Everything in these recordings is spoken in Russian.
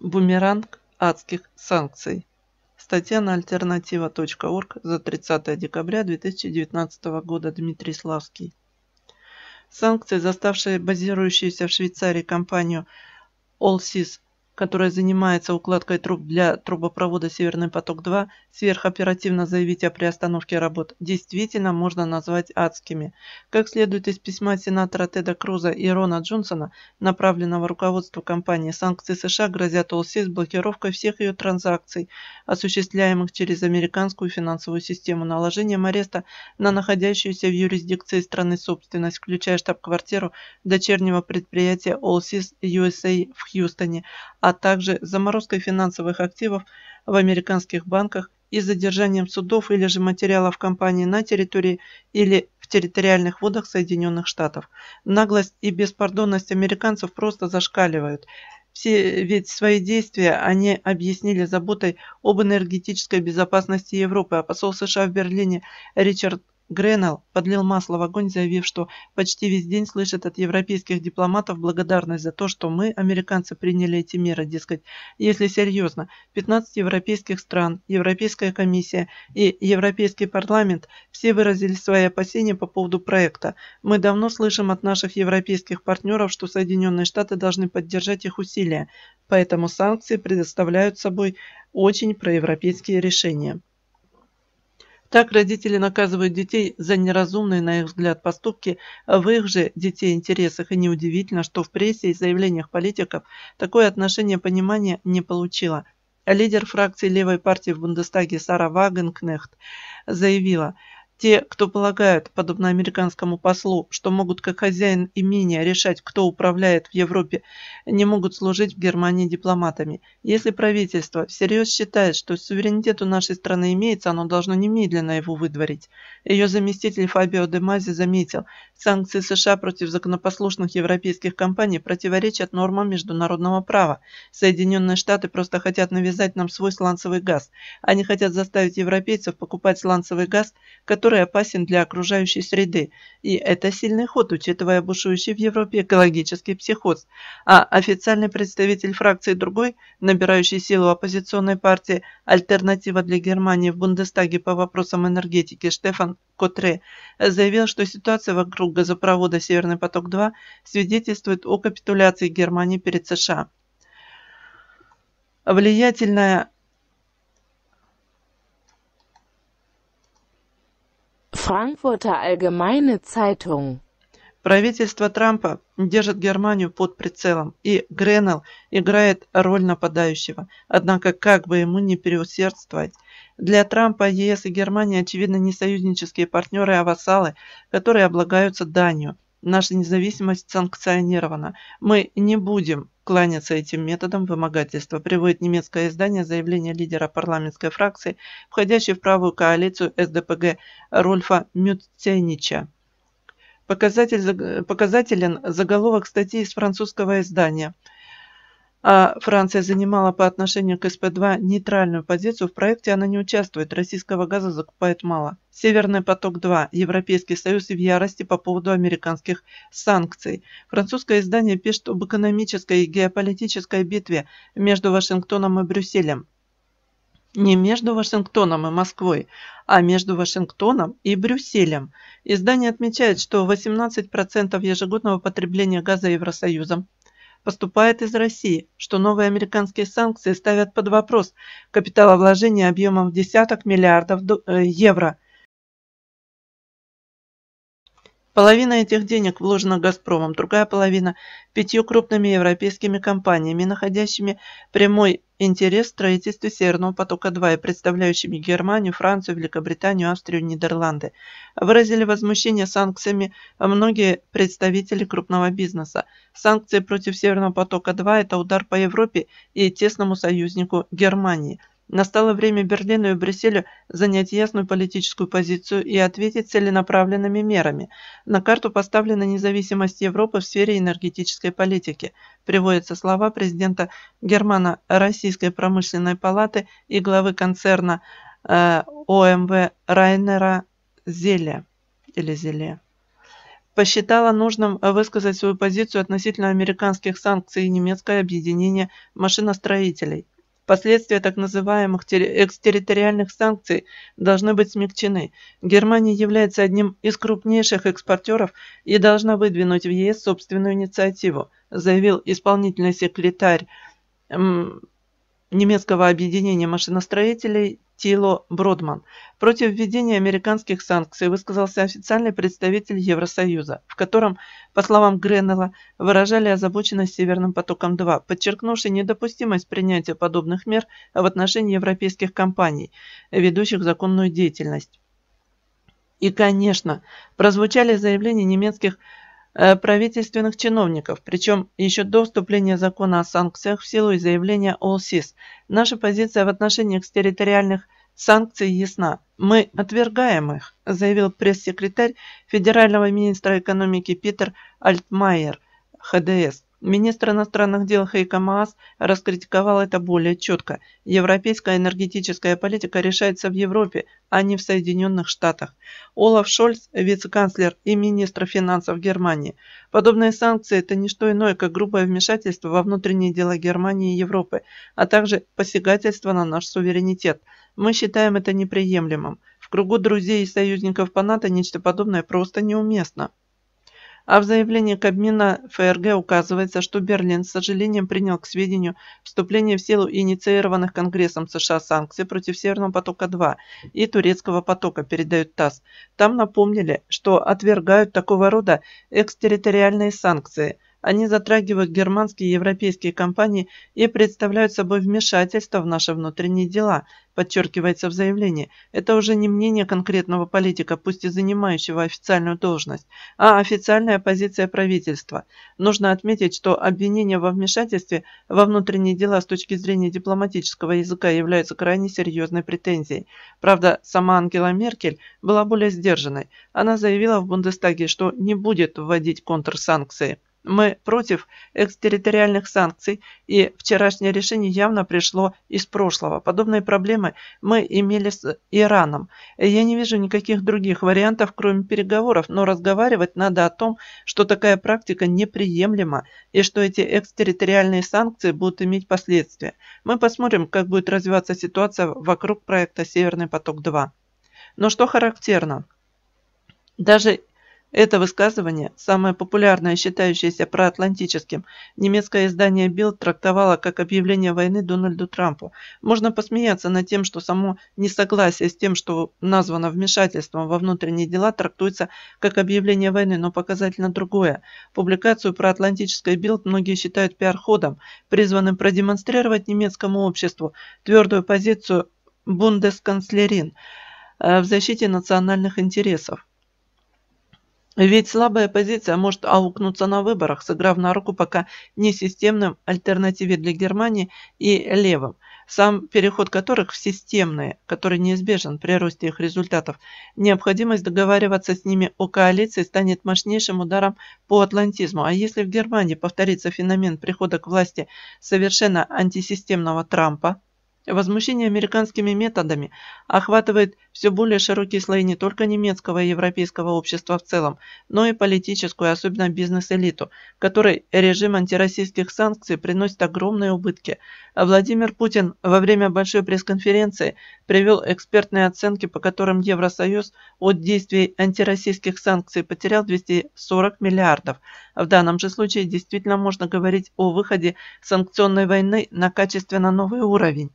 Бумеранг адских санкций. Статья на альтернатива.орг за 30 декабря 2019 года Дмитрий Славский. Санкции, заставшие базирующуюся в Швейцарии компанию Allsys которая занимается укладкой труб для трубопровода «Северный поток-2», сверхоперативно заявить о приостановке работ, действительно можно назвать адскими. Как следует из письма сенатора Теда Круза и Рона Джонсона, направленного руководству компании, санкции США грозят ОЛСИ с блокировкой всех ее транзакций, осуществляемых через американскую финансовую систему, наложением ареста на находящуюся в юрисдикции страны собственность, включая штаб-квартиру дочернего предприятия ОЛСИС USA в Хьюстоне, а а также заморозкой финансовых активов в американских банках и задержанием судов или же материалов компании на территории или в территориальных водах Соединенных Штатов. Наглость и беспардонность американцев просто зашкаливают. Все ведь свои действия они объяснили заботой об энергетической безопасности Европы, а посол США в Берлине Ричард Гренелл подлил масло в огонь, заявив, что почти весь день слышит от европейских дипломатов благодарность за то, что мы, американцы, приняли эти меры, дескать, если серьезно, 15 европейских стран, Европейская комиссия и Европейский парламент все выразили свои опасения по поводу проекта. Мы давно слышим от наших европейских партнеров, что Соединенные Штаты должны поддержать их усилия, поэтому санкции предоставляют собой очень проевропейские решения. Так родители наказывают детей за неразумные, на их взгляд, поступки а в их же детей интересах, и неудивительно, что в прессе и заявлениях политиков такое отношение понимания не получило. Лидер фракции левой партии в Бундестаге Сара Вагенкнехт заявила – те, кто полагают, подобно американскому послу, что могут как хозяин имения решать, кто управляет в Европе, не могут служить в Германии дипломатами. Если правительство всерьез считает, что суверенитет у нашей страны имеется, оно должно немедленно его выдворить. Ее заместитель Фабио де Мази заметил, санкции США против законопослушных европейских компаний противоречат нормам международного права. Соединенные Штаты просто хотят навязать нам свой сланцевый газ. Они хотят заставить европейцев покупать сланцевый газ, который который опасен для окружающей среды. И это сильный ход, учитывая бушующий в Европе экологический психоз. А официальный представитель фракции другой, набирающий силу оппозиционной партии «Альтернатива для Германии» в Бундестаге по вопросам энергетики Штефан Котре заявил, что ситуация вокруг газопровода «Северный поток-2» свидетельствует о капитуляции Германии перед США. Влиятельная Frankfurter Allgemeine Zeitung. Правительство Трампа держит Германию под прицелом, и Гренелл играет роль нападающего. Однако, как бы ему не переусердствовать, для Трампа ЕС и Германия, очевидно, не союзнические партнеры, а вассалы, которые облагаются данью, Наша независимость санкционирована. Мы не будем кланяться этим методом вымогательства, приводит немецкое издание заявление лидера парламентской фракции, входящей в правую коалицию СДПГ Рольфа Мюценича. Показатель, показателен заголовок статьи из французского издания – а Франция занимала по отношению к СП-2 нейтральную позицию, в проекте она не участвует, российского газа закупает мало. Северный поток-2. Европейский Союз в ярости по поводу американских санкций. Французское издание пишет об экономической и геополитической битве между Вашингтоном и Брюсселем. Не между Вашингтоном и Москвой, а между Вашингтоном и Брюсселем. Издание отмечает, что 18% ежегодного потребления газа Евросоюзом поступает из России, что новые американские санкции ставят под вопрос капиталовложения объемом в десяток миллиардов э, евро Половина этих денег вложена «Газпромом», другая половина – пятью крупными европейскими компаниями, находящими прямой интерес в строительстве «Северного потока-2» и представляющими Германию, Францию, Великобританию, Австрию, Нидерланды. Выразили возмущение санкциями многие представители крупного бизнеса. Санкции против «Северного потока-2» – это удар по Европе и тесному союзнику Германии – Настало время Берлину и Брюсселю занять ясную политическую позицию и ответить целенаправленными мерами. На карту поставлена независимость Европы в сфере энергетической политики, приводятся слова президента Германа Российской промышленной палаты и главы концерна э, ОМВ Райнера Зеле. Или Зеле посчитала нужным высказать свою позицию относительно американских санкций и немецкое объединение машиностроителей – Последствия так называемых экстерриториальных санкций должны быть смягчены. Германия является одним из крупнейших экспортеров и должна выдвинуть в ЕС собственную инициативу, заявил исполнительный секретарь немецкого объединения машиностроителей Тило Бродман. Против введения американских санкций высказался официальный представитель Евросоюза, в котором, по словам Греннелла, выражали озабоченность Северным потоком-2, подчеркнувший недопустимость принятия подобных мер в отношении европейских компаний, ведущих законную деятельность. И, конечно, прозвучали заявления немецких Э, правительственных чиновников, причем еще до вступления закона о санкциях в силу и заявления ОЛСИС. Наша позиция в отношении территориальных санкций ясна. Мы отвергаем их, заявил пресс-секретарь федерального министра экономики Питер Альтмайер, ХДС. Министр иностранных дел Хейка Маас раскритиковал это более четко. Европейская энергетическая политика решается в Европе, а не в Соединенных Штатах. Олаф Шольц, вице-канцлер и министр финансов Германии. Подобные санкции – это не что иное, как грубое вмешательство во внутренние дела Германии и Европы, а также посягательство на наш суверенитет. Мы считаем это неприемлемым. В кругу друзей и союзников по НАТО нечто подобное просто неуместно. А в заявлении Кабмина ФРГ указывается, что Берлин с сожалением принял к сведению вступление в силу инициированных Конгрессом США санкций против Северного потока-2 и Турецкого потока, передают ТАСС. Там напомнили, что отвергают такого рода экстерриториальные санкции – они затрагивают германские и европейские компании и представляют собой вмешательство в наши внутренние дела, подчеркивается в заявлении. Это уже не мнение конкретного политика, пусть и занимающего официальную должность, а официальная позиция правительства. Нужно отметить, что обвинение во вмешательстве во внутренние дела с точки зрения дипломатического языка является крайне серьезной претензией. Правда, сама Ангела Меркель была более сдержанной. Она заявила в Бундестаге, что не будет вводить контрсанкции. Мы против экстерриториальных санкций, и вчерашнее решение явно пришло из прошлого. Подобные проблемы мы имели с Ираном. Я не вижу никаких других вариантов, кроме переговоров, но разговаривать надо о том, что такая практика неприемлема и что эти экстерриториальные санкции будут иметь последствия. Мы посмотрим, как будет развиваться ситуация вокруг проекта «Северный поток-2». Но что характерно? Даже это высказывание, самое популярное, считающееся проатлантическим, немецкое издание Bild трактовало как объявление войны Дональду Трампу. Можно посмеяться над тем, что само несогласие с тем, что названо вмешательством во внутренние дела, трактуется как объявление войны, но показательно другое. Публикацию проатлантической Bild многие считают пиар-ходом, призванным продемонстрировать немецкому обществу твердую позицию Бундесканцлерин э, в защите национальных интересов. Ведь слабая позиция может аукнуться на выборах, сыграв на руку пока несистемным альтернативе для Германии и левым, сам переход которых в системные, который неизбежен при росте их результатов. Необходимость договариваться с ними о коалиции станет мощнейшим ударом по атлантизму. А если в Германии повторится феномен прихода к власти совершенно антисистемного Трампа, Возмущение американскими методами охватывает все более широкие слои не только немецкого и европейского общества в целом, но и политическую, особенно бизнес-элиту, которой режим антироссийских санкций приносит огромные убытки. Владимир Путин во время большой пресс-конференции привел экспертные оценки, по которым Евросоюз от действий антироссийских санкций потерял 240 миллиардов. В данном же случае действительно можно говорить о выходе санкционной войны на качественно новый уровень.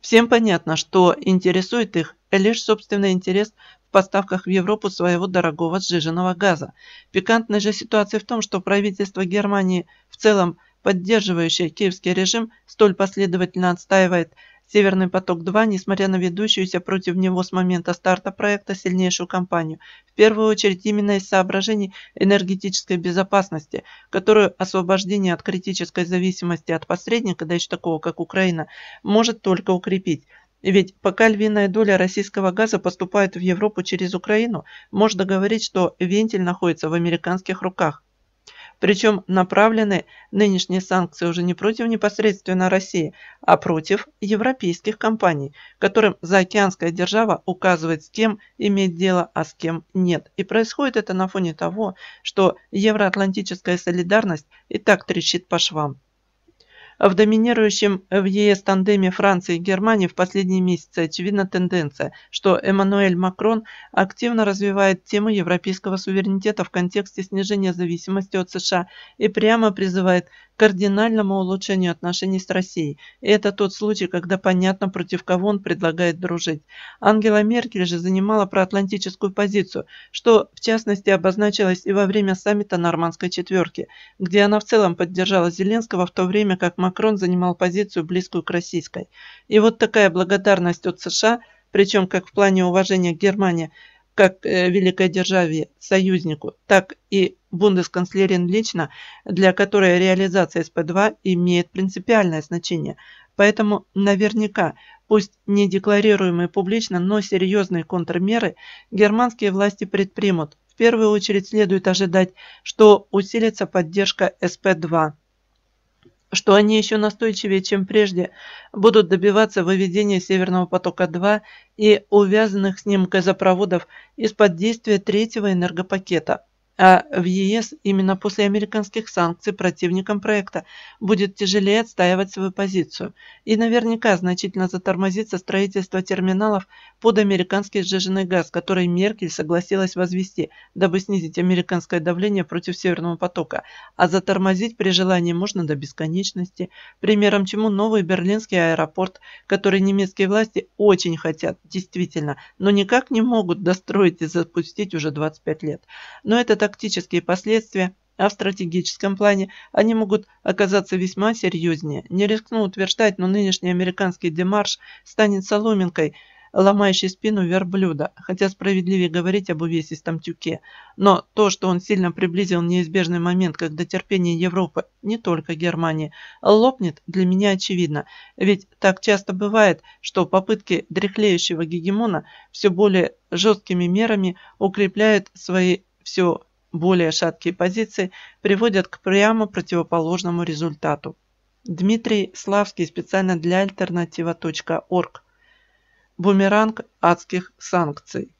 Всем понятно, что интересует их лишь собственный интерес в поставках в Европу своего дорогого сжиженного газа. Пикантная же ситуация в том, что правительство Германии в целом поддерживающее киевский режим, столь последовательно отстаивает Северный поток-2, несмотря на ведущуюся против него с момента старта проекта сильнейшую кампанию, в первую очередь именно из соображений энергетической безопасности, которую освобождение от критической зависимости от посредника, да еще такого как Украина, может только укрепить. Ведь пока львиная доля российского газа поступает в Европу через Украину, можно говорить, что вентиль находится в американских руках. Причем направлены нынешние санкции уже не против непосредственно России, а против европейских компаний, которым заокеанская держава указывает с кем иметь дело, а с кем нет. И происходит это на фоне того, что евроатлантическая солидарность и так трещит по швам. В доминирующем в ЕС тандеме Франции и Германии в последние месяцы очевидна тенденция, что Эммануэль Макрон активно развивает тему европейского суверенитета в контексте снижения зависимости от США и прямо призывает кардинальному улучшению отношений с Россией. И это тот случай, когда понятно, против кого он предлагает дружить. Ангела Меркель же занимала проатлантическую позицию, что в частности обозначилось и во время саммита Нормандской четверки, где она в целом поддержала Зеленского в то время, как Макрон занимал позицию близкую к российской. И вот такая благодарность от США, причем как в плане уважения к Германии, как э, великой державе, союзнику, так и Бундесканцлерин лично, для которой реализация СП-2 имеет принципиальное значение. Поэтому наверняка, пусть не декларируемые публично, но серьезные контрмеры германские власти предпримут. В первую очередь следует ожидать, что усилится поддержка СП-2 что они еще настойчивее, чем прежде, будут добиваться выведения «Северного потока-2» и увязанных с ним газопроводов из-под действия третьего энергопакета – а в ЕС именно после американских санкций противникам проекта будет тяжелее отстаивать свою позицию и наверняка значительно затормозится строительство терминалов под американский сжиженный газ, который Меркель согласилась возвести, дабы снизить американское давление против Северного потока, а затормозить при желании можно до бесконечности, примером чему новый берлинский аэропорт, который немецкие власти очень хотят, действительно, но никак не могут достроить и запустить уже 25 лет. Но это так тактические последствия, а в стратегическом плане они могут оказаться весьма серьезнее. Не рискну утверждать, но нынешний американский демарш станет соломинкой, ломающей спину верблюда, хотя справедливее говорить об увесистом тюке. Но то, что он сильно приблизил неизбежный момент, когда терпение Европы, не только Германии, лопнет, для меня очевидно. Ведь так часто бывает, что попытки дряхлеющего гегемона все более жесткими мерами укрепляют свои все более шаткие позиции приводят к прямо противоположному результату. Дмитрий Славский специально для альтернатива.орг. Бумеранг адских санкций.